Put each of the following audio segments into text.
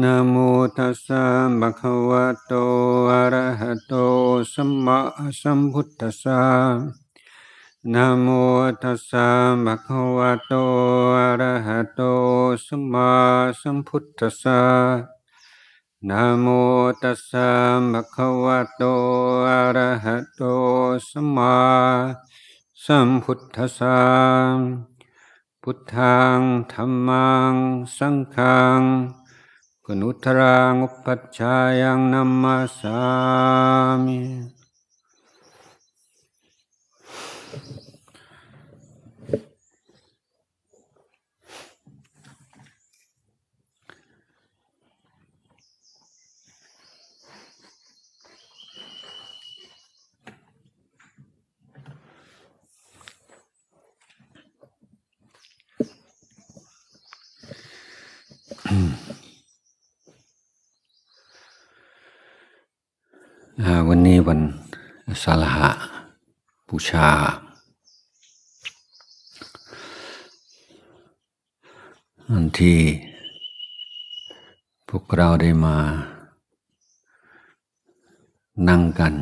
นะโมทัสสะภะคะวะโตอะระหะโตสัมมาสัมพุทธัสสะนะโมทัสสะภะคะวะโตอะระหะโตสัมมาสัมพุทธัสสะนะโมทัสสะภะคะวะโตอะระหะโตสัมมาสัมพุทธัสสะพุทธังธัมมังสังฆัง penutrang upacayang nama sami. mm นี้วันสาลหะบูชาอันที่พวกเราได้มา นั่งกัน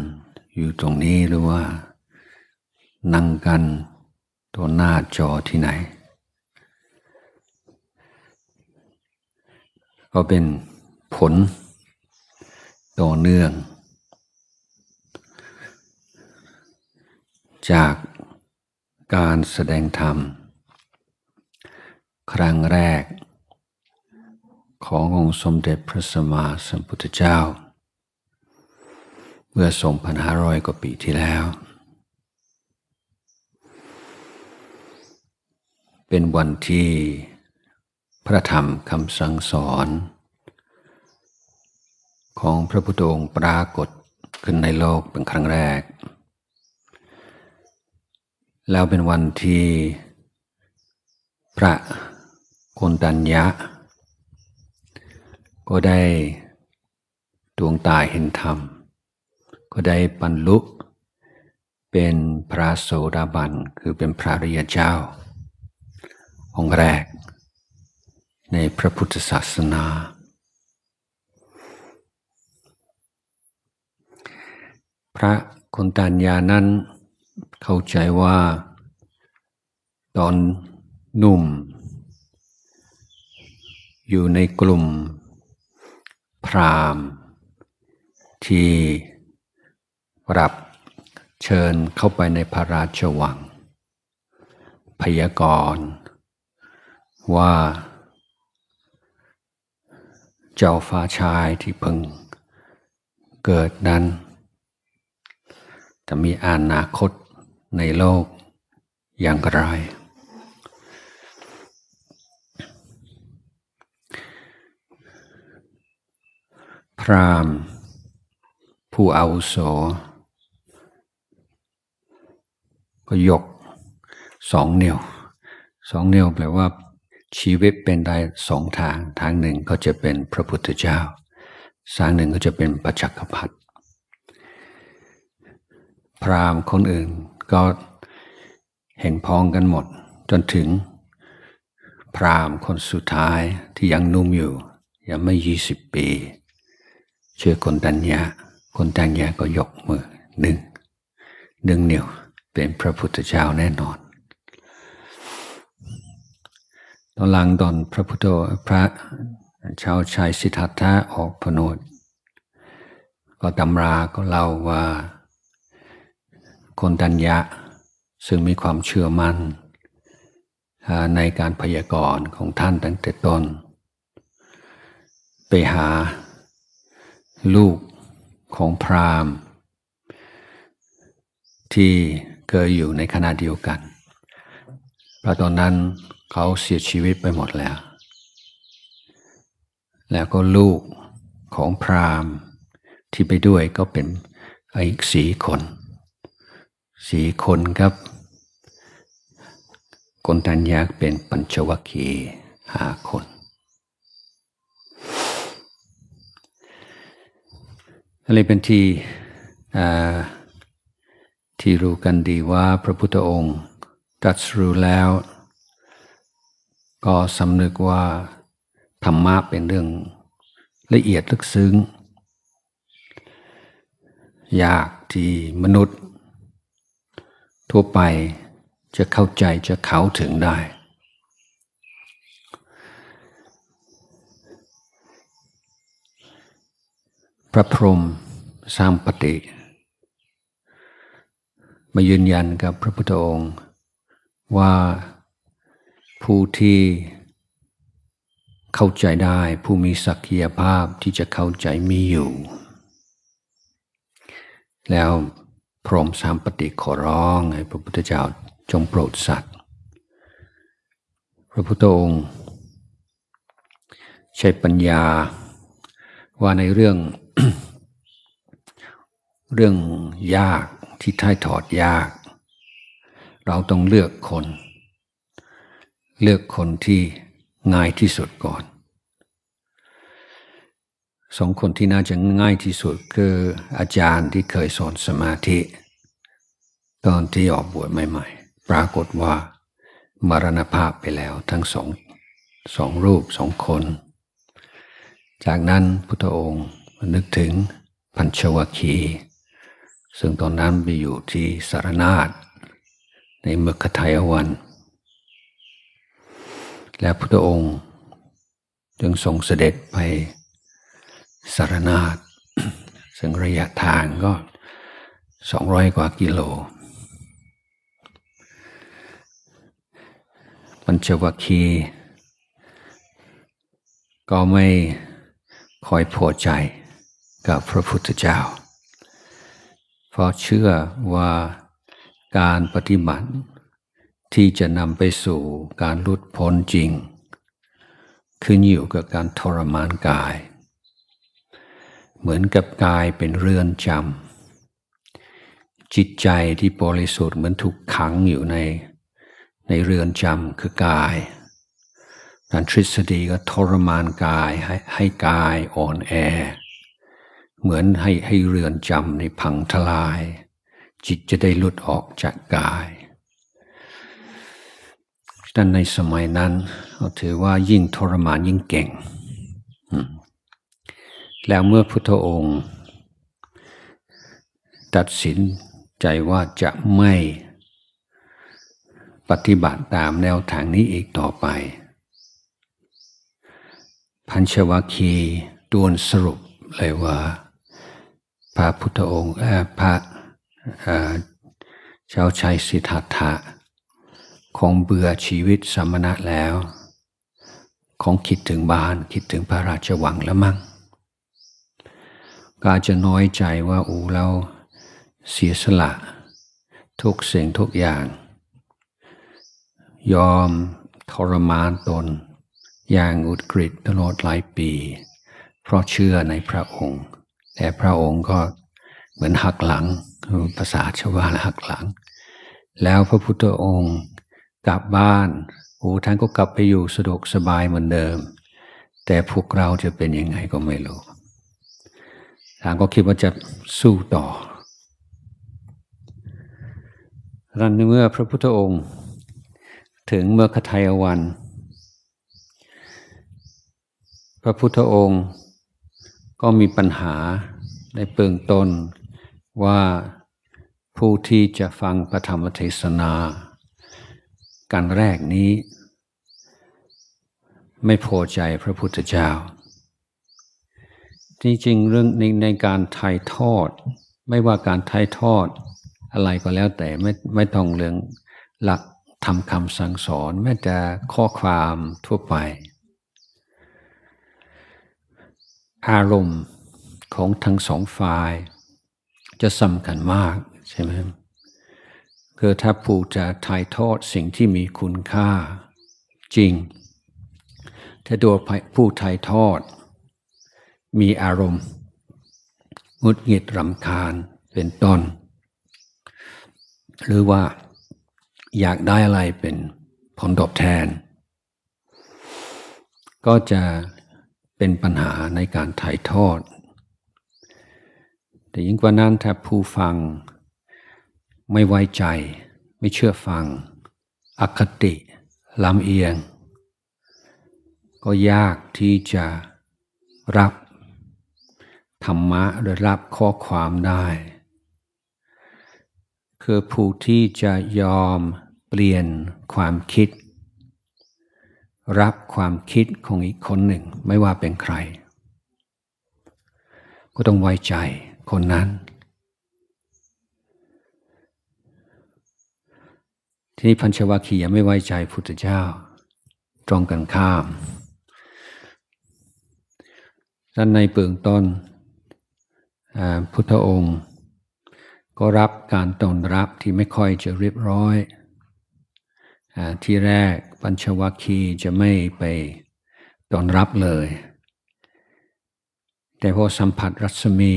อยู่ตรงนี้หรือว่า นั่งกันตัวหน้าจอที่ไหน ก็เป็นผลต่อเนื่องจากการแสดงธรรม ครั้งแรกขององค์สมเด็จพระสัมมาสัมพุทธเจ้าเมื่องารอยกว่าปีที่แล้ว เป็นวันที่พระธรรมคำสั่งสอน ของพระพุทธองค์ปรากฏขึ้นในโลกเป็นครั้งแรกแล้วเป็นวันที่พระโกนตัญญะก็ได้ดวงตาเห็นธรรม ก็ได้บรรลุเป็นพระโสดาบัน คือเป็นพระริยเจ้า องค์แรกในพระพุทธศาสนา พระคนตัญญานั้นเข้าใจว่าตอนหนุ่มอยู่ในกลุ่มพรามที่ รับเชิญเข้าไปในพระราชวัง พยากรณ์ว่าเจ้าฟ้าชายที่เพิ่งเกิดนั้นจะมีอนาคตในโลกอย่างไร พรามผู้อาวุโสก็ยกสองเนียวสองเนียวแปลว่าชีวิตเป็นได้สองทาง ทางหนึ่งก็จะเป็นพระพุทธเจ้าทางหนึ่งก็จะเป็นปัจจักพัทพรามคนอื่นก็เห็นพ้องกันหมด จนถึงพรามคนสุดท้ายที่ยังนุ่มอยู่ยังไม่ยี่สิบปี เชื่อคนตัญญาคนตัญญาก็ยกมือหนึ่งหนึ่งเนียวเป็นพระพุทธเจ้าแน่นอน ตอนหลังตอนพระพุทธพระชาวชายสิทธัตถะออกพนวดก็ตำราก็เล่าว่าคนดัญญะซึ่งมีความเชื่อมั่นในการพยากรณ์ของท่านตั้งแต่ต้น ไปหาลูกของพราหมณ์ ที่เคยอยู่ในคณะเดียวกันพราะตอนนั้นเขาเสียชีวิตไปหมดแล้ว แล้วก็ลูกของพราหมณ์ที่ไปด้วยก็เป็นอีกสีคนสี่คนครับคนทัญญาเป็นปัญจวัคคีห้าคน อะไรเป็นที่ที่รู้กันดีว่าพระพุทธองค์ตัดสรู้แล้ว ก็สำนึกว่าธรรมะเป็นเรื่องละเอียดลึกซึ้งยากที่มนุษยทั่วไปจะเข้าใจจะเข้าถึงได้ พระพรหมสร้างปฏิมายืนยันกับพระพุทธองค์ว่าผู้ที่เข้าใจได้ผู้มีศักยภาพที่จะเข้าใจมีอยู่ แล้วพรหมสามปฏิขอร้องให้พระพุทธเจ้าจงโปรดสัตว์ พระพุทธองค์ใช้ปัญญาว่าในเรื่องเรื่องยากที่ท้ายถอดยาก เราต้องเลือกคน เลือกคนที่ง่ายที่สุดก่อนสองคนที่น่าจะง่ายที่สุดคืออาจารย์ที่เคยสอนสมาธิ ตอนที่ออกบวชใหม่ๆปรากฏว่ามรณภาพไปแล้วทั้งสองสองรูปสองคน จากนั้นพุทธองค์นึกถึงพันชวคี ซึ่งตอนนั้นไปอยู่ที่สารนาฏในเมืองคทยวัน และพุทธองค์จึงทรงเสด็จไปสารนาฏซึ่งระยะทางก็สองร้อยกว่ากิโล ปัญจวัคคีย์ก็ไม่คอยพอใจกับพระพุทธเจ้า เพราะเชื่อว่าการปฏิบัติที่จะนำไปสู่การลุดพ้นจริง ขึ้นอยู่กับการทรมานกายเหมือนกับกายเป็นเรือนจำจิตใจที่บริสุทธิ์เหมือนถูกขังอยู่ในในเรือนจำคือกายทางทฤษฎีก็ทรมานกายให้ให้กายอ่อนแอ เหมือนให้ให้เรือนจำในพังทลาย จิตจะได้หลุดออกจากกายดังในสมัยนั้นเาถือว่ายิ่งทรมานยิ่งเก่งแล้วเมื่อพุทธองค์ ตัดสินใจว่าจะไม่ปฏิบัติตามแนวทางนี้อีกต่อไป พันชวคีดวนสรุปเลยว่า พระพุทธองค์พระเจ้าชายสิทธัตถะคงเบื่อชีวิตสมณะแล้ว ของคิดถึงบ้านคิดถึงพระราชวังแล้วมั้งก็าจะน้อยใจว่าโอ้เราเสียสละ ทุกสิ่งทุกอย่าง ยอมทรมานตนอย่างอุดกริตลอดหลายปี เพราะเชื่อในพระองค์ แต่พระองค์ก็เหมือนหักหลัง ภาษาชาวบ้านหักหลัง แล้วพระพุทธองค์กลับบ้านโอ้ท่านก็กลับไปอยู่สะดวกสบายเหมือนเดิม แต่พวกเราจะเป็นยังไงก็ไม่รู้สามก็คิดว่าจะสู้ต่อ รันเมื่อพระพุทธองค์ถึงเมื่อคทายวัน พระพุทธองค์ก็มีปัญหาในเปิงต้นว่าผู้ที่จะฟังพระธรรมเทศนา การแรกนี้ไม่พอใจพระพุทธเจ้าจริงเรื่องในในการถ่ายทอด ไม่ว่าการถ่ายทอดอะไรก็แล้วแต่ไม่ไม่ต้องเรื่องหลักทำคำสั่งสอนแม้จะข้อความทั่วไป อารมณ์ของทั้งสองฝ่ายจะสำคัญมาก ใช่ไหมคือถ้าผู้จะถ่ายทอดสิ่งที่มีคุณค่าจริง ถ้าตัวผู้ถ่ายทอดมีอารมณ์งุดหงิดรำคาญเป็นต้น หรือว่าอยากได้อะไรเป็นผลตอบแทน ก็จะเป็นปัญหาในการถ่ายทอด แต่ยิ่งกว่านั้นถ้าผู้ฟัง ไม่ไว้ใจ ไม่เชื่อฟัง อคติลำเอียง ก็ยากที่จะรับธรรมะหรือรับข้อความได้ คือผู้ที่จะยอมเปลี่ยนความคิด รับความคิดของอีกคนหนึ่งไม่ว่าเป็นใคร ก็ต้องไว้ใจคนนั้น ที่นี้พันชวาคียังไม่ไว้ใจพุทธเจ้า ตรงกันข้ามท่านในเบื้องต้นพุทธองค์ก็รับการตอนรับที่ไม่ค่อยจะเรียบร้อยอที่แรกปัญชวคีจะไม่ไปตอนรับเลย แต่พอสัมผัสรัศมี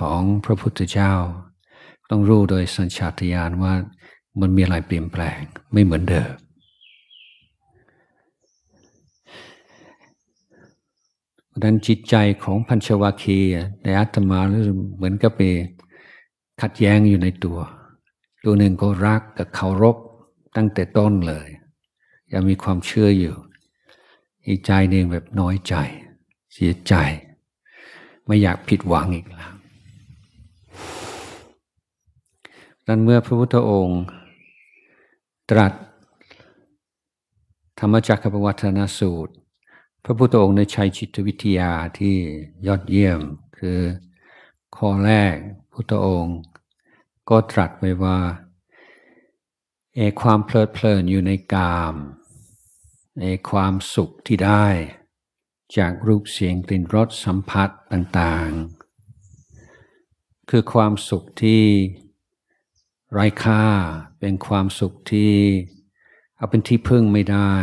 ของพระพุทธเจ้า ต้องรู้โดยสัญชาตญาณว่ามันมีอะไรเปลี่ยนแปลงไม่เหมือนเดิมราะนั้นจิตใจของพันชวาคี ในอัตมาเหมือนกับไปขัดแย้งอยู่ในตัว ตัวหนึ่งก็รักกับเคารพตั้งแต่ต้นเลย ยังมีความเชื่ออยู่ อีกใจหนึ่งแบบน้อยใจ เสียใจ ไม่อยากผิดหวังอีกแล้วนั้นเมื่อพระพุทธองค์ ตรัส ธรรมจักรปวัฒนสูตรพระพุทธองค์ในชัยจิตวิทยาที่ยอดเยี่ยม คือข้อแรกพุทธองค์ ก็ตรัสไว้ว่าเอความเพลิดเพลินอยู่ในกามเอความสุขที่ได้ จากรูปเสียงกลิ่นรสสัมผัสต่างๆ คือความสุขที่ไร้ค่าเป็นความสุขที่เอาเป็นที่พึ่งไม่ได้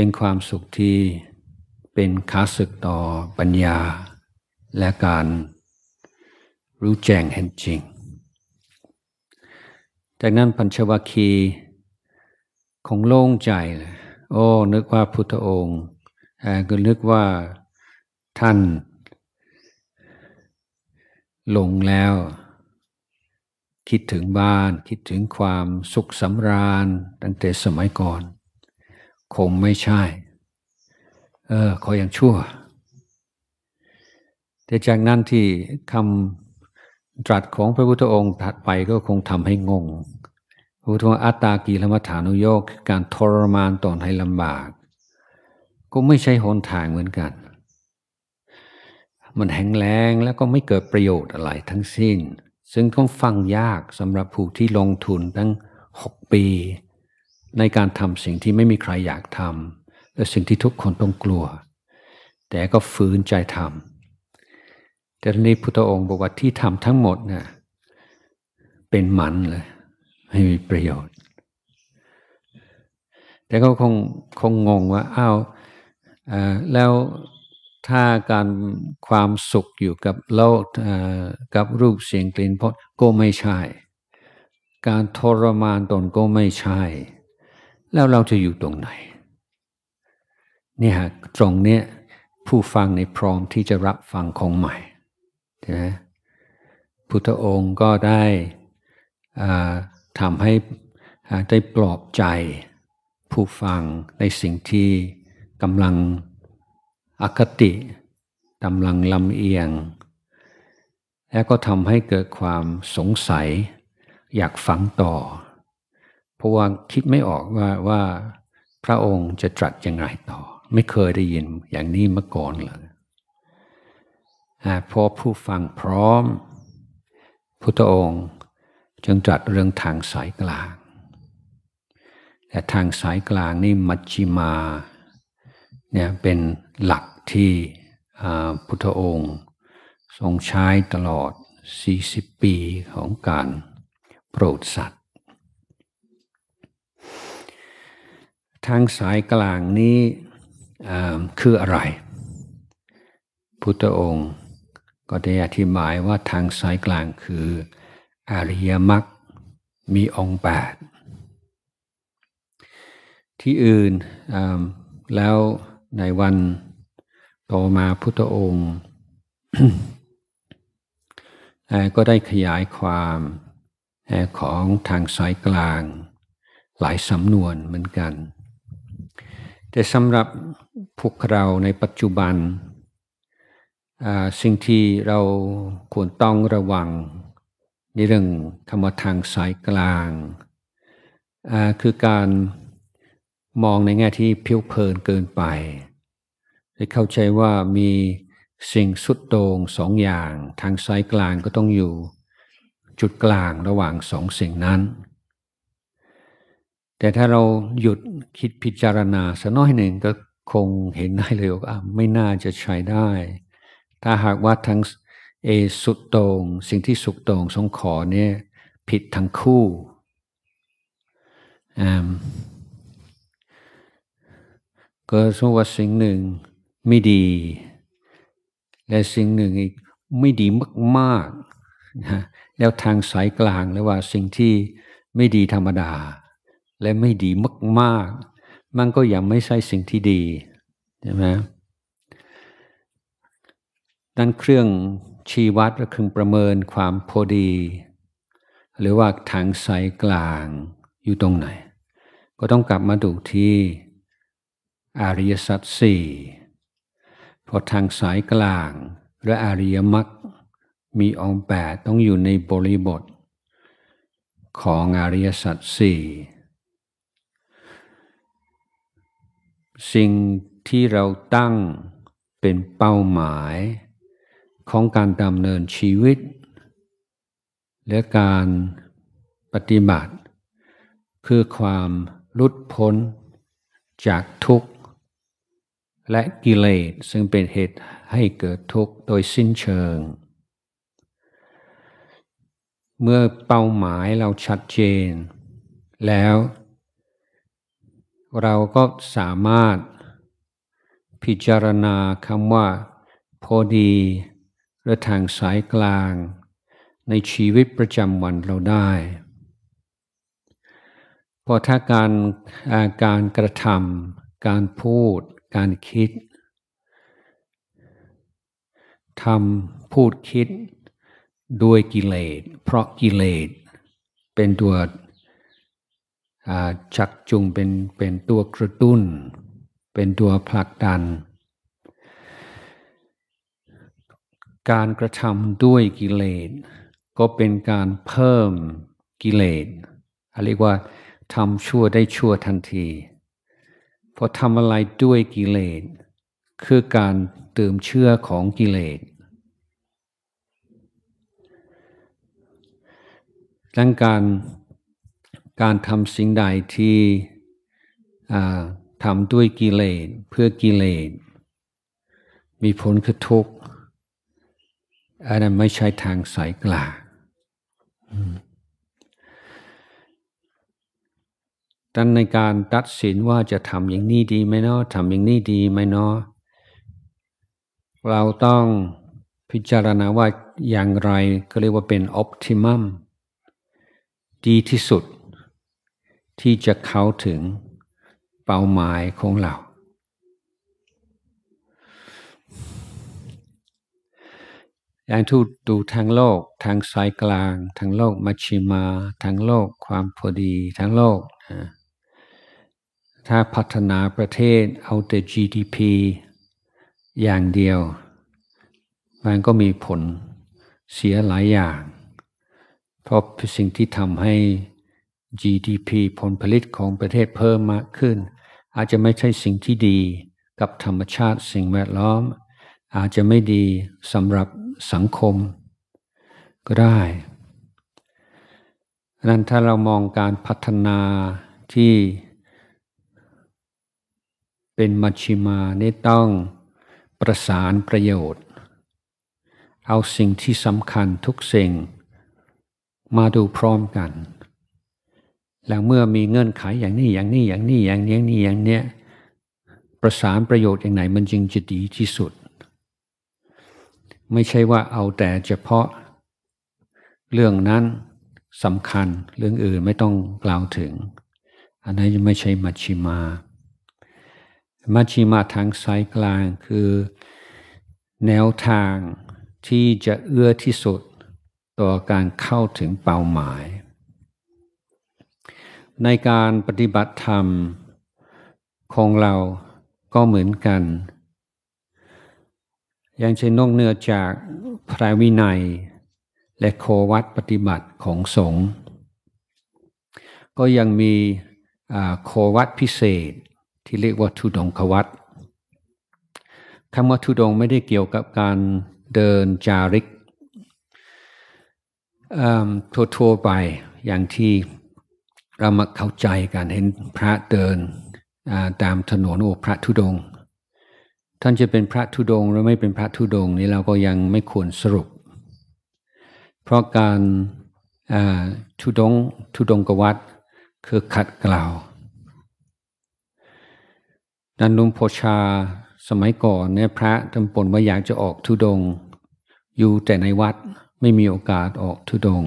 เป็นความสุขที่เป็นคาศึกต่อปัญญาและการรู้แจ้งเห็นจริง จากนั้นพันชวคีคงโล่งใจเลย โอ้ นึกว่าพุทธองค์ก็นึกว่าท่าน หลงแล้ว คิดถึงบ้าน คิดถึงความสุขสำราญ ตั้งแต่สมัยก่อนคงไม่ใช่ เออขออย่างชั่ว แต่จากนั้นที่คำตรัสของพระพุทธองค์ถัดไปก็คงทำให้งง พระพุทธองค์อัตตากีรมัฐานุโยกการทรมานตอนให้ลำบาก ก็ไม่ใช่หนทางเหมือนกัน มันแห้งแรงแล้วก็ไม่เกิดประโยชน์อะไรทั้งสิ้น ซึ่งต้องฟังยากสำหรับผู้ที่ลงทุนตั้งหกปีในการทำสิ่งที่ไม่มีใครอยากทำ และสิ่งที่ทุกคนต้องกลัว แต่ก็ฝืนใจทำแต่ทีนี้พุทธองค์บอกว่าที่ทำทั้งหมดเนะ่ยเป็นหมันเลยไม่มีประโยชน์ แต่ก็คงคงงงว่าอ้าวแล้วถ้าการความสุขอยู่กับโลกกับรูปเสียงกลิ่นพก็ไม่ใช่ การทรมานตนก็ไม่ใช่แล้วเราจะอยู่ตรงไหนนี่ฮะตรงเนี้ยผู้ฟังในพร้อมที่จะรับฟังของใหม่ใช่ไหมพุทธองค์ก็ได้ทำให้ได้ปลอบใจผู้ฟังในสิ่งที่กำลังอคติกำลังลำเอียง และก็ทำให้เกิดความสงสัยอยากฟังต่อเพราะว่าคิดไม่ออกว่าว่าพระองค์จะตรัสอย่างไรต่อไม่เคยได้ยินอย่างนี้มาก่อนเลยพอผู้ฟังพร้อมพุทธองค์จึงตรัสเรื่องทางสายกลาง แต่ทางสายกลางนี่มัชชิมาเนี่ยเป็นหลักที่พุทธองค์ ทรงใช้ตลอด 40 ปีของการโปรดสัตวทางสายกลางนี้คืออะไร พุทธองค์ก็ได้อธิบายว่าทางสายกลางคืออริยมรรคมีองค์แปดที่อื่นแล้วในวันต่อมาพุทธองค์ ก็ได้ขยายความของทางสายกลางหลายสำนวนเหมือนกันแต่สำหรับพวกเราในปัจจุบัน สิ่งที่เราควรต้องระวัง ในเรื่องคำว่าทางสายกลาง คือการมองในแง่ที่เพี้ยวเพลินเกินไปได้เข้าใจว่ามีสิ่งสุดโต่งสองอย่าง ทางสายกลางก็ต้องอยู่จุดกลางระหว่างสองสิ่งนั้นแต่ถ้าเราหยุดคิดพิจารณาสักน้อยหนึ่งก็คงเห็นได้เลยว่าไม่น่าจะใช้ได้ ถ้าหากว่าทั้งเอสุดตรงสิ่งที่สุดตรงสงขอเนี่ยผิดทั้งคู่ก็สมว่าสิ่งหนึ่งไม่ดี และสิ่งหนึ่งอีกไม่ดีมากๆนะแล้วทางสายกลางเรืยว่าสิ่งที่ไม่ดีธรรมดาและไม่ดีมาก ๆ มันก็ยังไม่ใช่สิ่งที่ดีใช่ไหมดั่นเครื่องชี้วัด และเครื่องประเมินความพอดี หรือว่าทางสายกลางอยู่ตรงไหน ก็ต้องกลับมาดูที่อริยสัจสี่พอทางสายกลางหรืออริยมรรคมีองค์แปดต้องอยู่ในบริบทของอริยสัจสี่สิ่งที่เราตั้งเป็นเป้าหมายของการดำเนินชีวิต และการปฏิบัติ คือความลุดพ้นจากทุกข์ และกิเลสซึ่งเป็นเหตุให้เกิดทุกข์โดยสิ้นเชิง เมื่อเป้าหมายเราชัดเจนแล้วเราก็สามารถพิจารณาคำว่า พอดีหรือทางสายกลางในชีวิตประจำวันเราได้ เพราะถ้าการการกระทำการพูดการคิดทำพูดคิดด้วยกิเลสเพราะกิเลสเป็นตัวชักจูงเป็นเป็นตัวกระตุ้น เป็นตัวผลักดัน การกระทำด้วยกิเลส ก็เป็นการเพิ่มกิเลสเรียกว่าทำชั่วได้ชั่วทันที พอทำอะไรด้วยกิเลส คือการเติมเชื่อของกิเลสดังการการทำสิ่งใดที่ทำด้วยกิเลสเพื่อกิเลสมีผลคือทุกข์ อันนั้นไม่ใช่ทางสายกลางดังในการตัดสินว่าจะทำอย่างนี้ดีไหมเนาะทำอย่างนี้ดีไหมเนาะเราต้องพิจารณาว่าอย่างไรก็เรียกว่าเป็นออพติมัมดีที่สุดที่จะเข้าถึงเป้าหมายของเราอย่างทูดูทางโลกทางสายกลาง ทางโลกมัชิมา ทางโลกความพอดี ทางโลกนะ ถ้าพัฒนาประเทศเอาแต่ GDP อย่างเดียว มันก็มีผลเสียหลายอย่าง เพราะสิ่งที่ทำให้ GDP ผลผลิตของประเทศเพิ่มมากขึ้น อาจจะไม่ใช่สิ่งที่ดีกับธรรมชาติสิ่งแวดล้อม อาจจะไม่ดีสำหรับสังคมก็ได้ นั้นถ้าเรามองการพัฒนาที่เป็นมัชชิมานี่ต้องประสานประโยชน์ เอาสิ่งที่สำคัญทุกสิ่งมาดูพร้อมกันแล้วเมื่อมีเงื่อนไขอย่างนี้อย่างนี้อย่างนี้อย่างนี้นี้อย่างเนี้ยประสานประโยชน์อย่างไหนมันจึงจะดีที่สุด ไม่ใช่ว่าเอาแต่เฉพาะเรื่องนั้นสำคัญเรื่องอื่นไม่ต้องกล่าวถึง อันนั้นจะไม่ใช่มัชชิมามัชชิมาทางสายกลางคือ แนวทางที่จะเอื้อที่สุดต่อการเข้าถึงเป้าหมายในการปฏิบัติธรรมของเราก็เหมือนกัน ยังเช่นนอกเนือจากพระวินัยและโควัดปฏิบัติของสงฆ์ ก็ยังมีโควัดพิเศษที่เรียกว่าทุดงควัดคำว่าทุดงไม่ได้เกี่ยวกับการเดินจาริกทั่วๆไปอย่างที่เรามาเข้าใจการเห็นพระเดินตามถนนโอพระทุดง ท่านจะเป็นพระทุดงหรือไม่เป็นพระทุดงนี้เราก็ยังไม่ควรสรุป เพราะการทุดงทุดงกวัดคือขัดเกลานันนุมโพชาสมัยก่อนเนี่ยพระจำปนว่าอยากจะออกทุดงอยู่แต่ในวัดไม่มีโอกาสออกทุดง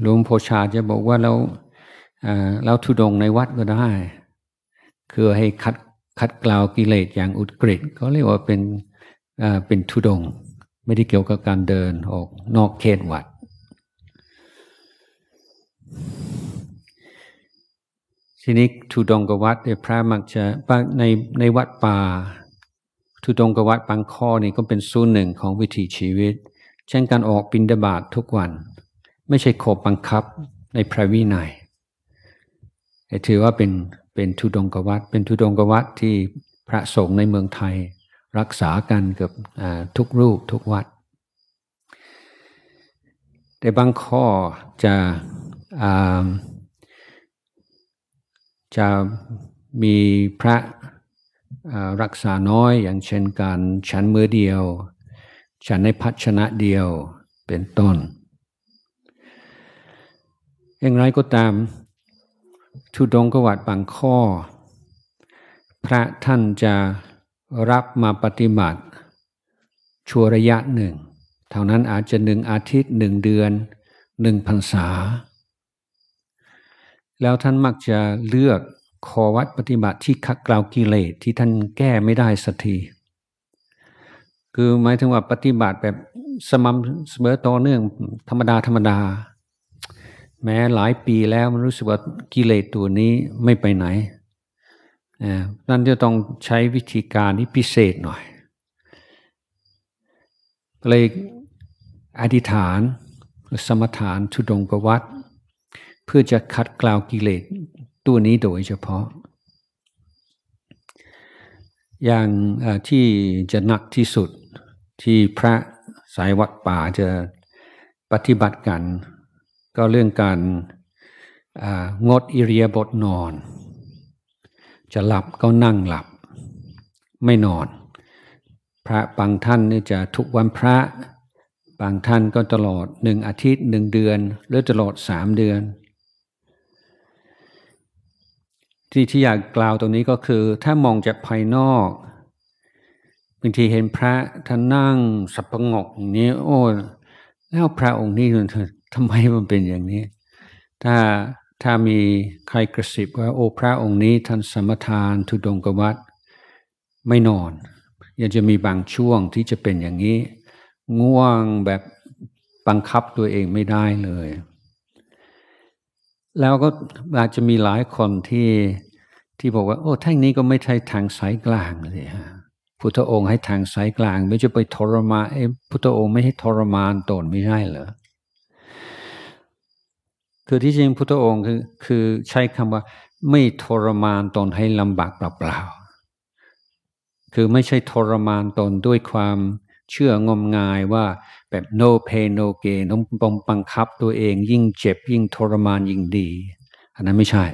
หลวงพ่อชาจะบอกว่าเราเราทุดงในวัดก็ได้ คือให้คัดคัดกล่าวกิเลสอย่างอุดกฤษก็เรียกว่าเป็นเป็นทุดงไม่ได้เกี่ยวกับการเดินออกนอกเขตวัดทีนี้ทุดงกวัดพระมักจะในในวัดป่าทุดงกวัดบางข้อนี่ก็เป็นส่วนหนึ่งของวิถีชีวิต เช่นการออกบินดาบาตททุกวันไม่ใช่ขบบังคับในพระวินยัยแต่ถือว่าเป็นเป็นทุดงกวัตเป็นทุดงกวัตที่พระสงฆ์ในเมืองไทยรักษากันเกือบทุกรูปทุกวัด แต่บางข้อจะจะมีพระรักษาน้อยอย่างเช่นการฉันมือเดียว ฉันในพัชนะเดียว เป็นต้นอย่างไรก็ตามทุดงกวัดบางข้อ พระท่านจะรับมาปฏิบัติชั่วระยะหนึ่งเท่านั้นอาจจะหนึ่งอาทิตย์หนึ่งเดือนหนึ่งพรรษา แล้วท่านมักจะเลือกขอวัดปฏิบัติที่ขัดเกลากิเลสที่ท่านแก้ไม่ได้สักทีคือหมายถึงว่าปฏิบัติแบบสม่ำเสมอต่อเนื่องธรรมดาธรรมดาแม้หลายปีแล้วมันรู้สึกว่ากิเลสตัวนี้ไม่ไปไหน นั่นจะต้องใช้วิธีการที่พิเศษหน่อย เลยอธิษฐานสมถานทุดงประวัติเพื่อจะขัดกล่าวกิเลสตัวนี้โดยเฉพาะ อย่างที่จะหนักที่สุดที่พระสายวัดป่าจะปฏิบัติกันก็เรื่องการงดอิเรียบทนอน จะหลับก็นั่งหลับไม่นอน พระบางท่านนี่จะทุกวันพระบางท่านก็ตลอดหนึ่งอาทิตย์หนึ่งเดือนหรือตลอดสามเดือน ที่ที่อยากกล่าวตรงนี้ก็คือถ้ามองจากภายนอกบางทีเห็นพระท่านนั่งสับประงกอยงนี้โอ้แล้วพระองค์นี้ทำไมมันเป็นอย่างนี้ ถ้าถ้ามีใครกระสิบว่าโอ้พระองค์นี้ท่านสมทานทุดงกวัตไม่นอน ยังจะมีบางช่วงที่จะเป็นอย่างนี้ ง่วงแบบบังคับตัวเองไม่ได้เลย แล้วก็อาจจะมีหลายคนที่ที่บอกว่า โอ้ท่านนี้ก็ไม่ใช่ทางสายกลางเลยฮะพุทธองค์ให้ทางสายกลาง ไม่จะไปทรมานเอ้พุทธองค์ไม่ให้ทรมานตนไม่ใช่เหรอคือที่จริงพุทธองค์คือคือใช้คำว่า ไม่ทรมานตนให้ลำบากเปล่าๆคือไม่ใช่ทรมานตนด้วยความเชื่องมงายว่าแบบ no pain no gain ต้องบงบังคับตัวเองยิ่งเจ็บยิ่งทรมานยิ่งดี อันนั้นไม่ใช่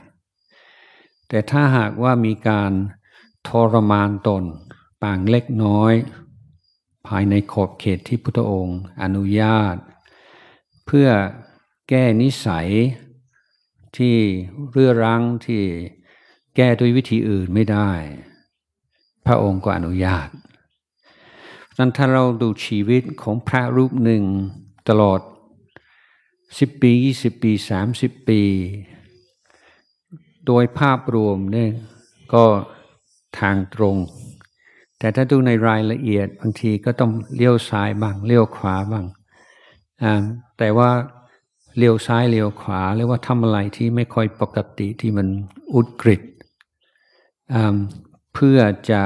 แต่ถ้าหากว่ามีการทรมานตนปางเล็กน้อย ภายในขอบเขตที่พุทธองค์อนุญาต เพื่อแก้นิสัยที่เรื้อรัง ที่แก้ด้วยวิธีอื่นไม่ได้ พระองค์ก็อนุญาตนั้นถ้าเราดูชีวิตของพระรูปหนึ่งตลอด10ปี 20 ปี30ปี โดยภาพรวมเนี่ยก็ทางตรง แต่ถ้าดูในรายละเอียด บางทีก็ต้องเลี้ยวซ้ายบ้าง เลี้ยวขวาบ้างแต่ว่าเลี้ยวซ้ายเลี้ยวขวาหรือว่าทำอะไรที่ไม่ค่อยปกติที่มันอุดกิดเพื่อจะ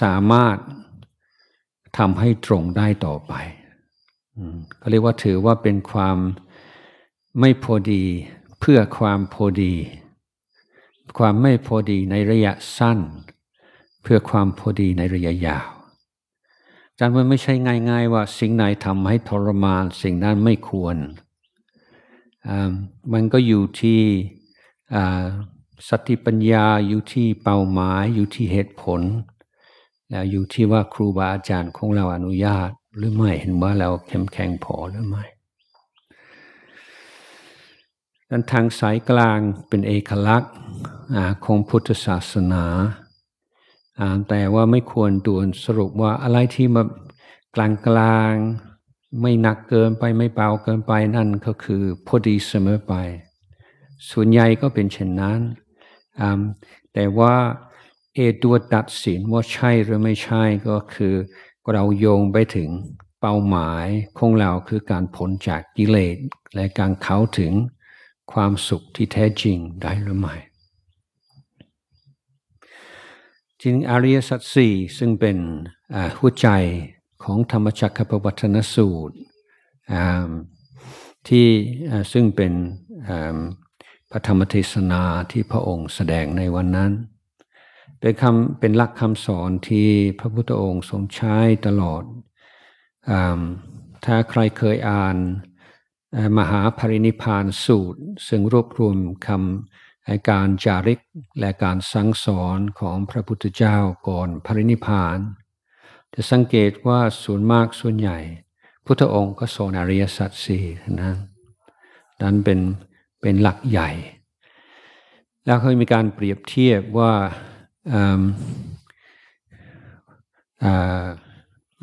สามารถทำให้ตรงได้ต่อไปก็เรียกว่าถือว่าเป็นความไม่พอดีเพื่อความพอดี ความไม่พอดีในระยะสั้น เพื่อความพอดีในระยะยาวอาจารย์มันไม่ใช่ง่าย ๆว่าสิ่งไหนทำให้ทรมานสิ่งนั้นไม่ควร มันก็อยู่ที่สติปัญญาอยู่ที่เป้าหมายอยู่ที่เหตุผลแล้วอยู่ที่ว่าครูบาอาจารย์ของเราอนุญาตหรือไม่เห็นว่าเราเข้มแข็งพอหรือไม่ดังทางสายกลางเป็นเอกลักษณ์ของพุทธศาสนาแต่ว่าไม่ควรด่วนสรุปว่าอะไรที่มากลางกลาง ไม่หนักเกินไปไม่เบาเกินไปนั่นก็คือพอดีเสมอไปส่วนใหญ่ก็เป็นเช่นนั้น แต่ว่าเอตัวตัดสินว่าใช่หรือไม่ใช่ก็คือ เราโยงไปถึงเป้าหมายของเราคือการผลจากกิเลสและการเข้าถึงความสุขที่แท้จริงได้หรือไม่ริงอริยสัจสี่ซึ่งเป็นหัวใจของธรรมจักรปวัตนสูตรที่ซึ่งเป็นพระธรรมเทศนาที่พระองค์แสดงในวันนั้น เป็นคำเป็นหลักคำสอนที่พระพุทธองค์ทรงใช้ตลอดอถ้าใครเคยอ่าน มหาภรินิพานสูตร ซึ่งรวบรวมคำให้การจาริกและการสั่งสอนของพระพุทธเจ้าก่อนพระนิพพาน จะสังเกตว่าส่วนมากส่วนใหญ่ พุทธองค์ก็สอนอริยสัจสี่นะนั้นเป็นเป็นหลักใหญ่ แล้วเคยมีการเปรียบเทียบว่า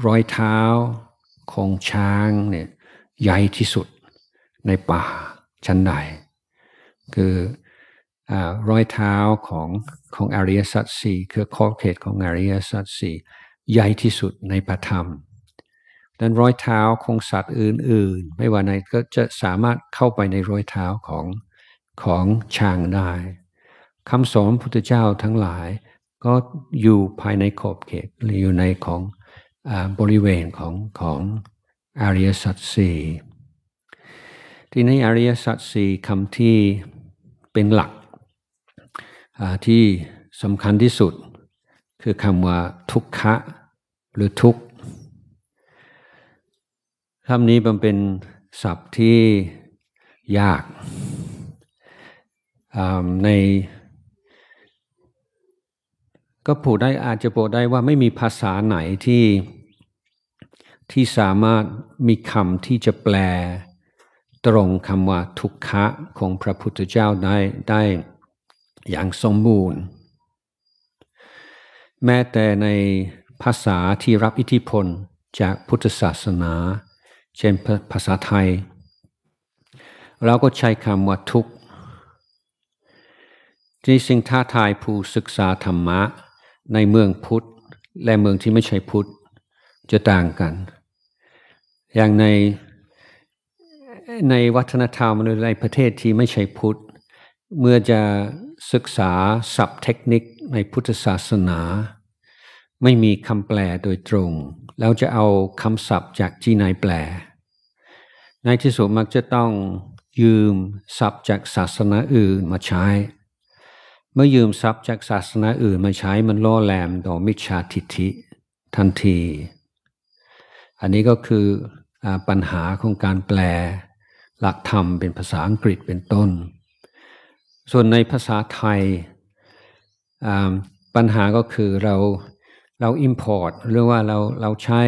รอยเท้า ของช้างเนี่ยใหญ่ที่สุดในป่าชั้นใดคือรอยเท้าของของอริยสัจสี่คือขอบเขตของอริยสัจสี่ใหญ่ที่สุดในประธรรมดังรอยเท้าของสัตว์อื่นๆ ไม่ว่าไหนก็จะสามารถเข้าไปในรอยเท้าของของช้างได้ คำสอนพุทธเจ้าทั้งหลายก็อยู่ภายในขอบเขตหรืออยู่ในของอบริเวณของ ของอริยสัจสี่ที่ในอริยสัจสี่คำที่เป็นหลักที่สำคัญที่สุดคือคำว่าทุกขะหรือทุกคำนี้มันเป็นศัพท์ที่ยากใน ก็พูดได้อาจจะพูดได้ว่าไม่มีภาษาไหนที่ที่สามารถมีคำที่จะแปลตรงคำว่าทุกขะของพระพุทธเจ้าได้ได้อย่างสมบูรณ์แม้แต่ในภาษาที่รับอิทธิพล จากพุทธศาสนา เช่นภาษาไทย เราก็ใช้คำว่าทุกข์ที่สิ่งท้าทายผู้ศึกษาธรรมะ ในเมืองพุทธและเมืองที่ไม่ใช่พุทธ จะต่างกัน อย่างในในวัฒนธรรมหรือในประเทศที่ไม่ใช่พุทธเมื่อจะศึกษาศัพท์เทคนิคในพุทธศาสนา ไม่มีคำแปลโดยตรง แล้วจะเอาคำศัพท์จากจีนายแปล ในที่สุดมักจะต้องยืม ศัพท์จากศาสนาอื่นมาใช้ เมื่อยืมศัพท์จากศาสนาอื่นมาใช้มันล่อแหลมต่อมิจฉาทิฐิทันที อันนี้ก็คือปัญหาของการแปล หลักธรรมเป็นภาษาอังกฤษเป็นต้นส่วนในภาษาไทย ปัญหาก็คือเราเรา import หรือว่าเราเราใช้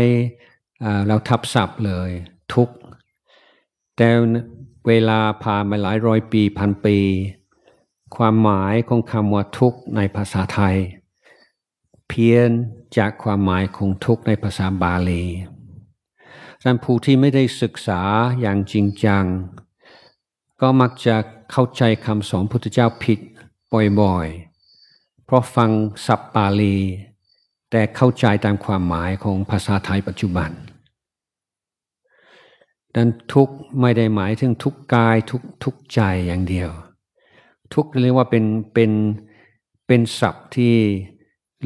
เราทับศัพท์เลยทุกแต่เวลาผ่านมาหลายร้อยปีพันปี ความหมายของคำว่าทุกในภาษาไทย เพี้ยนจากความหมายของทุกในภาษาบาลีท่านผู้ที่ไม่ได้ศึกษาอย่างจริงจังก็มักจะเข้าใจคำสอนพุทธเจ้าผิดบ่อยๆ เพราะฟังสับปาลี แต่เข้าใจตามความหมายของภาษาไทยปัจจุบัน ดังทุกไม่ได้หมายถึงทุกกาย ทุกทุกใจอย่างเดียว ทุกเรียกว่าเป็นเป็นเป็นศัพท์ที่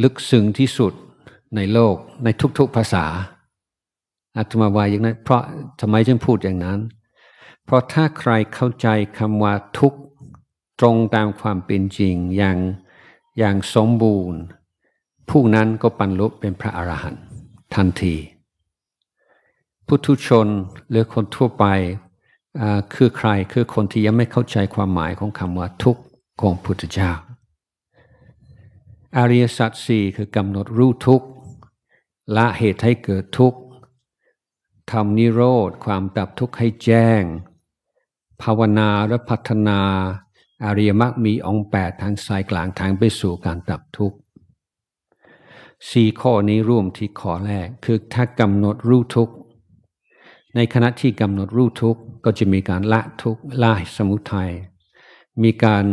ลึกซึ้งที่สุดในโลกในทุกๆภาษาอาตมาว่าอย่างนั้น เพราะทำไมจึงพูดอย่างนั้นเพราะถ้าใครเข้าใจคำว่าทุกตรงตามความเป็นจริงอย่างอย่างสมบูรณ์ผู้นั้นก็ปันลุเป็นพระอรหันต์ทันทีพุทุชนหรือคนทั่วไปคือใครคือคนที่ยังไม่เข้าใจความหมายของคำว่าทุกข์ของพุทธเจ้าอริยสัจสี่คือกำหนดรู้ทุกข์ ละเหตุให้เกิดทุกข์ทำนิโรธ ความดับทุกข์ให้แจ้งภาวนาและพัฒนา อริยมรรคมีองค์แปดทางสายกลางทางไปสู่การดับทุกข์สี่ข้อนี้ร่วมที่ข้อแรกคือถ้ากำหนดรู้ทุกข์ในขณะที่กำหนดรู้ทุกข์ก็จะมีการละทุกข์ละสมุทัยมีการ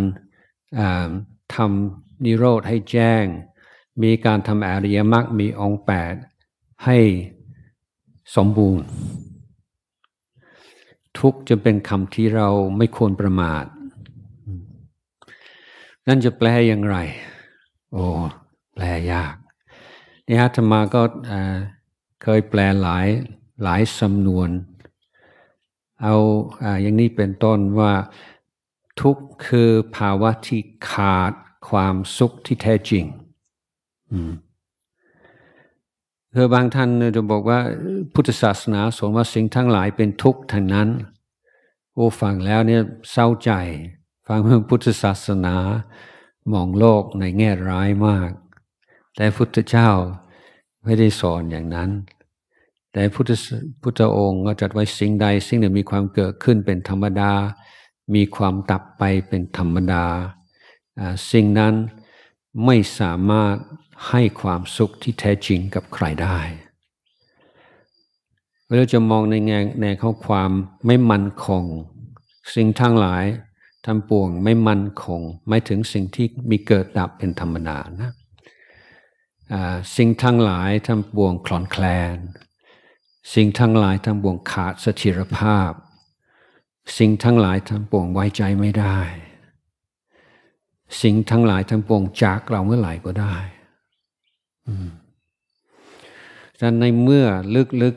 ทำนิโรธให้แจ้ง มีการทำอริยมรรคมีองค์แปดให้สมบูรณ์ทุกข์จนเป็นคำที่เราไม่ควรประมาท นั่นจะแปลอย่างไร โอ้ แปลยากนี่ฮะธรรมาก็เคยแปลหลายหลายสำนวน เอาอย่างนี้เป็นต้นว่า ทุกข์คือภาวะที่ขาดความสุขที่แท้จริง อืมเือบางท่านจะบอกว่าพุทธศาสนาสอนว่าสิ่งทั้งหลายเป็นทุกข์ทั้งนั้น โอ้ฟังแล้วเนี่ยเศร้าใจฟังเรื่องพุทธศาสนามองโลกในแง่ร้ายมาก แต่พุทธเจ้าไม่ได้สอนอย่างนั้น แต่พุทธพุทธองค์ก็จัดไว้สิ่งใด สิ่งหนึ่งมีความเกิดขึ้นเป็นธรรมดา มีความตับไปเป็นธรรมดา สิ่งนั้นไม่สามารถให้ความสุขที่แท้จริงกับใครได้ เราจะมองในแง่ในข้อความไม่มั่นคง สิ่งทั้งหลายทำปวงไม่มั่นคงไม่ถึงสิ่งที่มีเกิดดับเป็นธรรมดานะสิ่งทั้งหลายทำปวงคลอนแคลน สิ่งทั้งหลายทำปวงขาดสถิรภาพ สิ่งทั้งหลายทำปวงไว้ใจไม่ได้ สิ่งทั้งหลายทำปวงจากเราเมื่อไหร่ก็ได้ดังนั้นในเมื่อลึก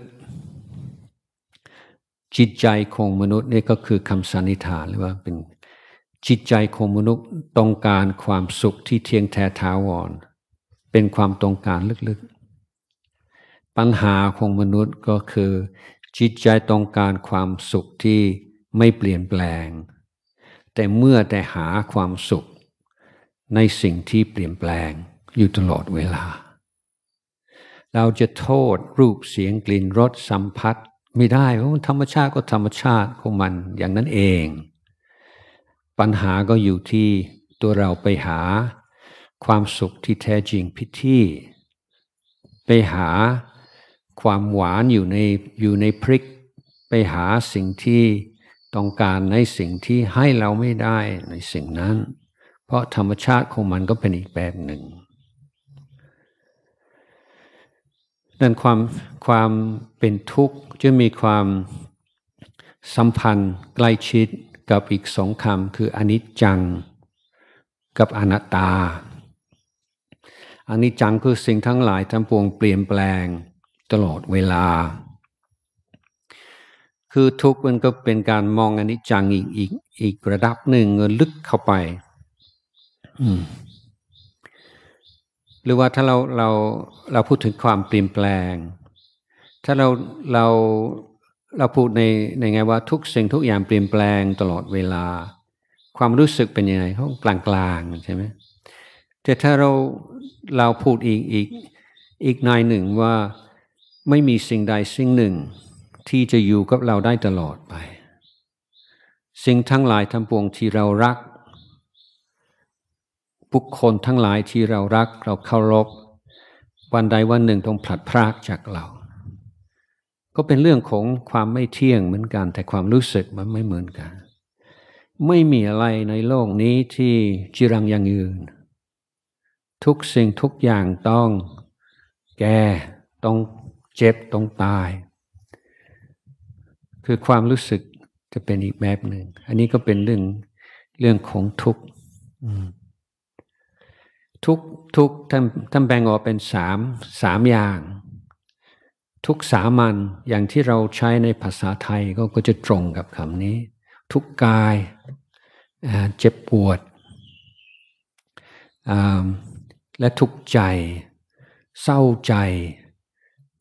ๆจิตใจของมนุษย์นี่ก็คือคำสันนิษฐานหรือว่าเป็นจิตใจของมนุษย์ต้องการความสุขที่เที่ยงแท้ถาวร เป็นความต้องการลึกๆปัญหาของมนุษย์ก็คือ จิตใจต้องการความสุขที่ไม่เปลี่ยนแปลง แต่เมื่อแต่หาความสุข ในสิ่งที่เปลี่ยนแปลงอยู่ตลอดเวลาเราจะโทษรูปเสียงกลิ่นรสสัมผัส ไม่ได้เพราะธรรมชาติก็ธรรมชาติของมันอย่างนั้นเอง ปัญหาก็อยู่ที่ตัวเราไปหาความสุขที่แท้จริงพิธีไปหาความหวานอยู่ในอยู่ในพริก ไปหาสิ่งที่ต้องการในสิ่งที่ให้เราไม่ได้ในสิ่งนั้น เพราะธรรมชาติของมันก็เป็นอีกแบบหนึ่งดันความความเป็นทุกข์จะมีความสัมพันธ์ ใกล้ชิดกับอีกสองคำคืออนิจจังกับอนัตตา อนิจจังคือสิ่งทั้งหลายทั้งปวงเปลี่ยนแปลงตลอดเวลา คือทุกข์มันก็เป็นการมองอนิจจังอีกอีกอีกระดับหนึ่งลึกเข้าไป อืมหรือว่าถ้าเราเราเราพูดถึงความเปลี่ยนแปลง ถ้าเราเราเราพูดในในไงว่าทุกสิ่งทุกอย่างเปลี่ยนแปลงตลอดเวลา ความรู้สึกเป็นยังไงเขากลางกลางใช่ไหมแต่ถ้าเราเราพูดอีก อีกอีกนายหนึ่งว่าไม่มีสิ่งใดสิ่งหนึ่ง ที่จะอยู่กับเราได้ตลอดไป สิ่งทั้งหลายทั้งปวงที่เรารักบุคคลทั้งหลายที่เรารักเราเคารพวันใดวันหนึ่งต้องผลัดพรากจากเรา ก็เป็นเรื่องของความไม่เที่ยงเหมือนกัน แต่ความรู้สึกมันไม่เหมือนกัน ไม่มีอะไรในโลกนี้ที่จรังยังยืน ทุกสิ่งทุกอย่างต้อง แก่ต้องเจ็บต้องตาย คือความรู้สึกจะเป็นอีกแบบหนึ่งอันนี้ก็เป็นเรื่องเรื่องของทุกข์ทุกทุกท่านท่านแบ่งออกเป็นสามสามอย่าง ทุกสามัญอย่างที่เราใช้ในภาษาไทยก็ก็จะตรงกับคำนี้ ทุกกายเจ็บปวด และทุกใจเศร้าใจ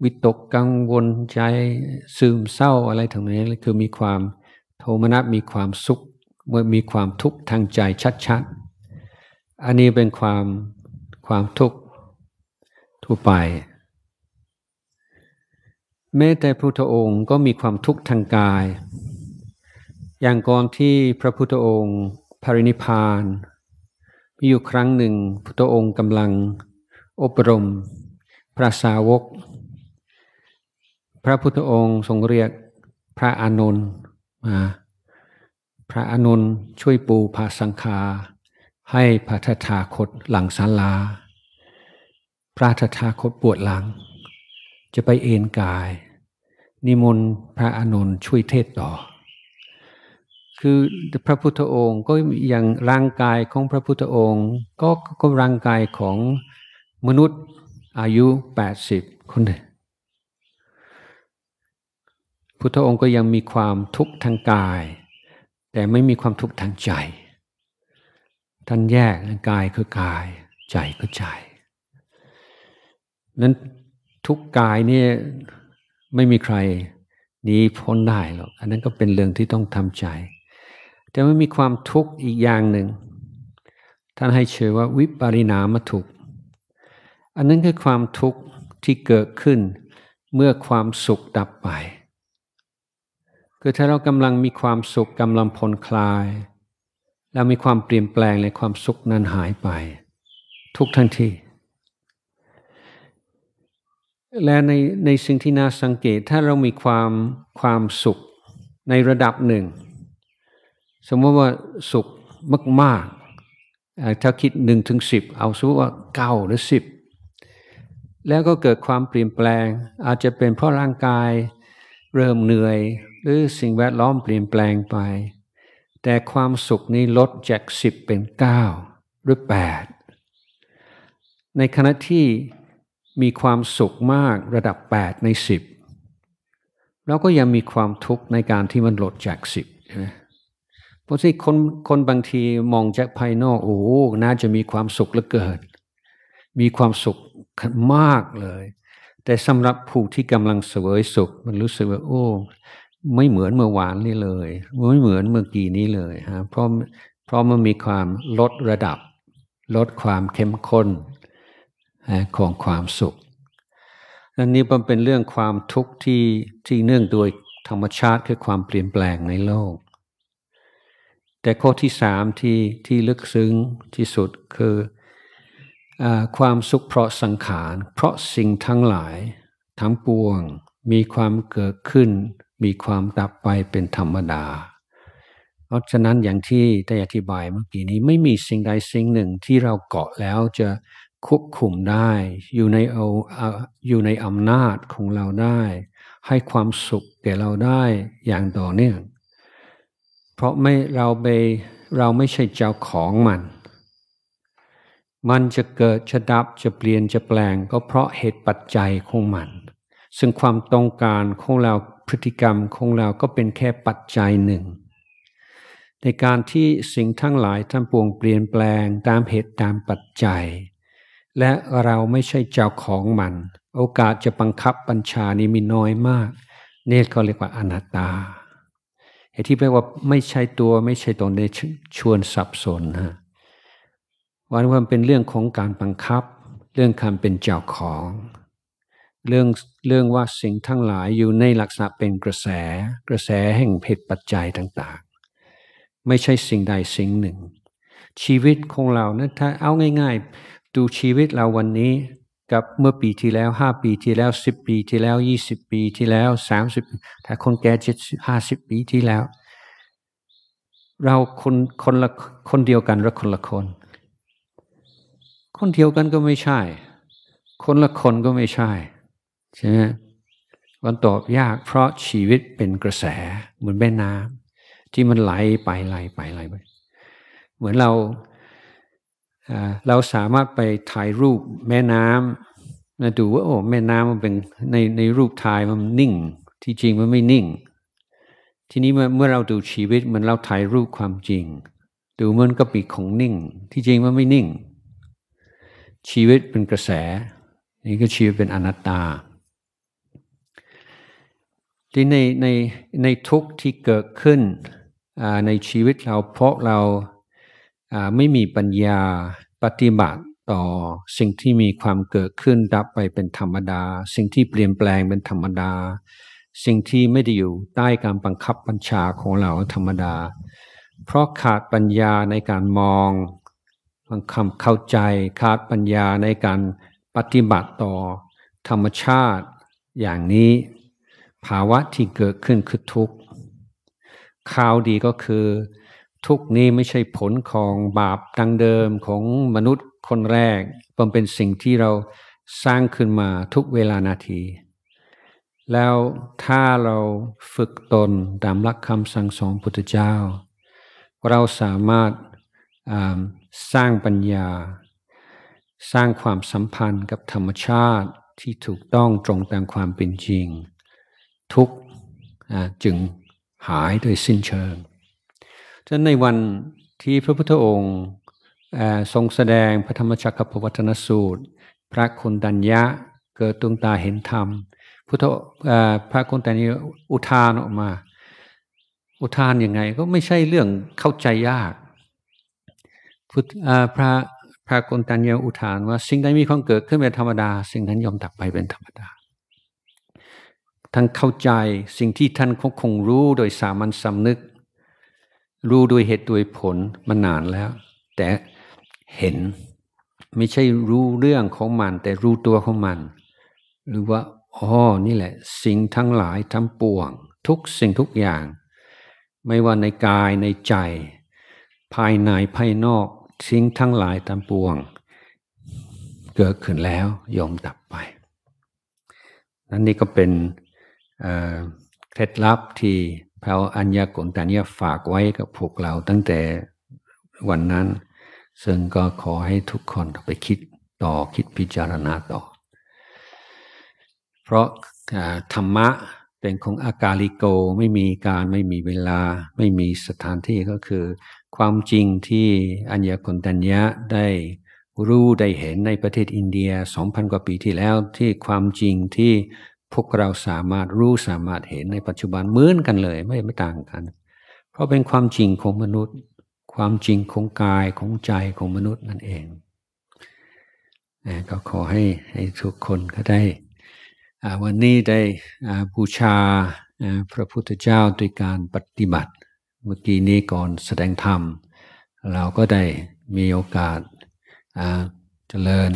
วิตกกังวลใจซึมเศร้าอะไรทั้งนี้คือมีความโทมนัสมีความสุขเมื่อมีความทุกข์ทางใจชัดอันนี้เป็นความความทุกข์ทั่วไป แม้แต่พุทธองค์ก็มีความทุกข์ทางกาย อย่างก่อนที่พระพุทธองค์ปรินิพาน มีอยู่ครั้งหนึ่งพุทธองค์กำลังอบรมพระสาวก พระพุทธองค์ทรงเรียกพระอานนท์มาพระอานนท์ช่วยปูภาสังคาให้พระธทาคตหลังศาลา พระธทาคตปวดหลัง จะไปเอนกาย นิมนต์พระอานนท์ช่วยเทศต่อ คือพระพุทธองค์ก็อย่างร่างกายของพระพุทธองค์ก็ก็ร่างกายของมนุษย์อายุ80คนเลยพุทธองค์ก็ยังมีความทุกข์ทางกาย แต่ไม่มีความทุกข์ทางใจท่านแยกกายคือกายใจก็ใจ นั้นทุกกายนี่ไม่มีใครหนีพ้นได้หรอก อันนั้นก็เป็นเรื่องที่ต้องทำใจ แต่ไม่มีความทุกข์อีกอย่างหนึ่ง ท่านให้เชื่อว่าวิปริณามทุกข์อันนั้นคือความทุกข์ที่เกิดขึ้นเมื่อความสุขดับไป คือถ้าเรากำลังมีความสุขกำลังผลนคลายแล้วมีความเปลี่ยนแปลงในความสุขนั้นหายไป ทุกทั้งที่ และในในสิ่งที่น่าสังเกตถ้าเรามีความความสุขในระดับหนึ่ง สมมติว่าสุขมาก ๆ ถ้าคิดหนึ่งถึงสิบเอาสมมติว่าเก้าหรือสิบแล้วก็เกิดความเปลี่ยนแปลง อาจจะเป็นเพราะร่างกายเริ่มเหนื่อย หรือสิ่งแวดล้อมเปลี่ยนแปลงไปแต่ความสุขนี้ลดจาก 10 เป็น 9 หรือ 8 ในขณะที่มีความสุขมากระดับ 8 ใน 10บเราก็ยังมีความทุกข์ในการที่มันลดจาก 10ใช่ไหมเพราะที่คนคนบางทีมองจากภายนอก โอ้น่าจะมีความสุขเหลือเกินมีความสุขมากเลย แต่สำหรับผู้ที่กำลังเสวยสุขมันรู้สึกว่าโอ้ไม่เหมือนเมื่อวานนี้เลย ไม่เหมือนเมื่อกี้นี้เลยฮะ เพราะเพราะมันมีความลดระดับ ลดความเข้มข้นของความสุขอันนี้มันเป็นเรื่องความทุกข์ที่ที่เนื่องโดยธรรมชาติคือความเปลี่ยนแปลงในโลก แต่ข้อที่สามที่ที่ลึกซึ้งที่สุดคืออความสุขเพราะสังขาร เพราะสิ่งทั้งหลายทั้งปวงมีความเกิดขึ้นมีความดับไปเป็นธรรมดา เพราะฉะนั้นอย่างที่ได้อธิบายเมื่อกี้นี้ไม่มีสิ่งใดสิ่งหนึ่งที่เราเกาะแล้วจะควบคุมได้ อยู่ในเอาอยู่ในอำนาจของเราได้ ให้ความสุขแก่เราได้อย่างต่อเนื่องเพราะไม่เราไปเราไม่ใช่เจ้าของมัน มันจะเกิด จะดับจะเปลี่ยนจะแปลง ก็เพราะเหตุปัจจัยของมัน ซึ่งความต้องการของเราพฤติกรรมของเราก็เป็นแค่ปัจจัยหนึ่ง ในการที่สิ่งทั้งหลายทั้งปวงเปลี่ยนแปลงตามเหตุตามปัจจัย และเราไม่ใช่เจ้าของมัน โอกาสจะบังคับบัญชานี้มีน้อยมาก เนี่ยเขาเรียกว่าอนัตตาไอ้ที่แปลว่าไม่ใช่ตัวไม่ใช่ตนในชวนสับสนฮะวันวันเป็นเรื่องของการบังคับเรื่องคำเป็นเจ้าของเรื่องเรื่องว่าสิ่งทั้งหลายอยู่ในลักษณะเป็นกระแส กระแสแห่งเหตุปัจจัยต่าง ๆ ไม่ใช่สิ่งใดสิ่งหนึ่ง ชีวิตของเรานะถ้าเอาง่าย ๆ ดูชีวิตเราวันนี้กับเมื่อปีที่แล้วห้าปีที่แล้วสิบปีที่แล้วยี่สิบปีที่แล้วสามสิบถ้าคนแก่เจ็ดห้าสิบปีที่แล้ว เราคนคนละคนเดียวกันหรือคนละคน คนเดียวกันก็ไม่ใช่ คนละคนก็ไม่ใช่ใช่ไหมกนตอบยากเพราะชีวิตเป็นกระแสเหมือนแม่น้ำที่มันไหลไปไหลไปไหลไป เหมือนเราเราสามารถไปถ่ายรูปแม่น้ำนะดูว่าโอ้แม่น้ำมันเป็นในในรูปถ่ายมันนิ่ง ที่จริงมันไม่นิ่ง ทีนี้เมื่อเราดูชีวิตมันเราถ่ายรูปความจริง ดูมันก็ปีของนิ่ง ที่จริงมันไม่นิ่ง ชีวิตเป็นกระแสนี่ก็ชีวิตเป็นอนัตตาที่ในในในทุกที่เกิดขึ้นในชีวิตเราเพราะเราไม่มีปัญญาปฏิบัติต่อ สิ่งที่มีความเกิดขึ้นดับไปเป็นธรรมดา สิ่งที่เปลี่ยนแปลงเป็นธรรมดา สิ่งที่ไม่ได้อยู่ใต้การบังคับบัญชาของเราธรรมดา เพราะขาดปัญญาในการมองัคำเข้าใจขาดปัญญาในการปฏิบัติต่อธรรมชาติอย่างนี้ภาวะที่เกิดขึ้นคือทุกข์ข่าวดีก็คือ ทุกนี้ไม่ใช่ผลของบาปดังเดิมของมนุษย์คนแรกมันเป็นสิ่งที่เราสร้างขึ้นมาทุกเวลานาที แล้วถ้าเราฝึกตนตามหลักคำสั่งสอนพุทธเจ้า เราสามารถสร้างปัญญา สร้างความสัมพันธ์กับธรรมชาติที่ถูกต้องตรงตามความเป็นจริงทุกข์จึงหายโดยสิ้นเชิงฉะนั้นในวันที่พระพุทธองค์ทรงแสดงพระธรรมจักพวัตนสูตร พระคุณดัญญะเกิดดวงตาเห็นธรรมพุทธพระคุณแต่นี้อุทานออกมา อุทานยังไงก็ไม่ใช่เรื่องเข้าใจยากพุทพระพระุณตัญญาอุทานว่าสิ่งใดมีความเกิดขึ้นเป็นธรรมดา สิ่งนั้นยอมดับไปเป็นธรรมดาท่านเข้าใจสิ่งที่ท่านคงรู้โดยสามัญสำนึก รู้โดยเหตุโดยผลมานานแล้ว แต่เห็นไม่ใช่รู้เรื่องของมัน แต่รู้ตัวของมัน หรือว่าอ๋อนี่แหละ สิ่งทั้งหลายทั้งปวง ทุกสิ่งทุกอย่าง ไม่ว่าในกายในใจ ภายในภายนอก สิ่งทั้งหลายทั้งปวง เกิดขึ้นแล้วยอมดับไปนั่นนี่ก็เป็นเคล็ดลับที่พระอัญญากลตานียฝากไว้กับพวกเราตั้งแต่วันนั้น ซึ่งก็ขอให้ทุกคนไปคิดต่อคิดพิจารณาต่อ เพราะธรรมะเป็นของอากาลิโกไม่มีการไม่มีเวลาไม่มีสถานที่ก็คือ ความจริงที่อัญญากลตัญญะได้รู้ได้เห็นในประเทศอินเดีย 2,000 กว่าปีที่แล้วที่ความจริงที่พวกเราสามารถรู้สามารถเห็นในปัจจุบันเหมือนกันเลยไม่ไม่ต่างกัน เพราะเป็นความจริงของมนุษย์ ความจริงของกายของใจของมนุษย์นั่นเอง ก็ขอให้ให้ทุกคนก็ได้ วันนี้ได้บูชาพระพุทธเจ้าด้วยการปฏิบัติ เมื่อกี้นี้ก่อนแสดงธรรม เราก็ได้มีโอกาสเจริญ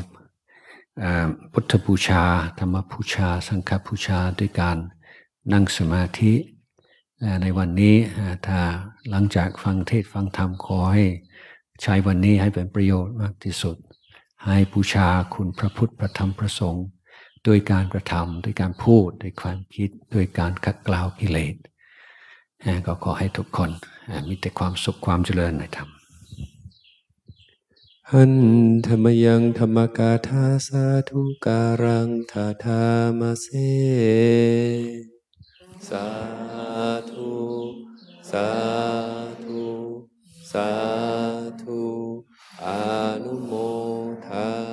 พุทธบูชาธรรมบูชา สังฆบูชาด้วยการนั่งสมาธิ ในวันนี้ ถ้าหลังจากฟังเทศฟังธรรม ขอให้ ใช้วันนี้ให้เป็นประโยชน์มากที่สุด ให้บูชาคุณพระพุทธพระธรรมพระสงฆ์ด้วยการกระทำด้วยการพูดด้วยความคิดด้วยการขัดกล่าวกิเลสก็ขอให้ทุกคนมีแต่ความสุขความเจริญในธรรมหันธรรมยังธรรมกาธาสาธุการังทาธามาเสสาธุสาธุสาธุอนุโมทา